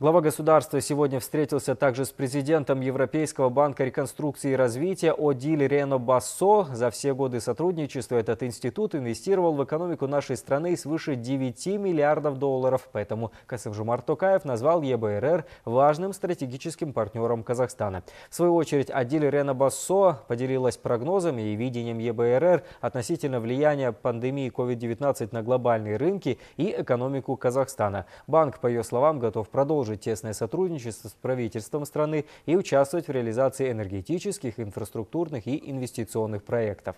Глава государства сегодня встретился также с президентом Европейского банка реконструкции и развития Одиль Рено Бассо. За все годы сотрудничества этот институт инвестировал в экономику нашей страны свыше 9 миллиардов долларов. Поэтому Касымжумар Токаев назвал ЕБРР важным стратегическим партнером Казахстана. В свою очередь, Одиль Рено Бассо поделилась прогнозами и видением ЕБРР относительно влияния пандемии COVID-19 на глобальные рынки и экономику Казахстана. Банк, по ее словам, готов продолжить продолжить тесное сотрудничество с правительством страны и участвовать в реализации энергетических, инфраструктурных и инвестиционных проектов.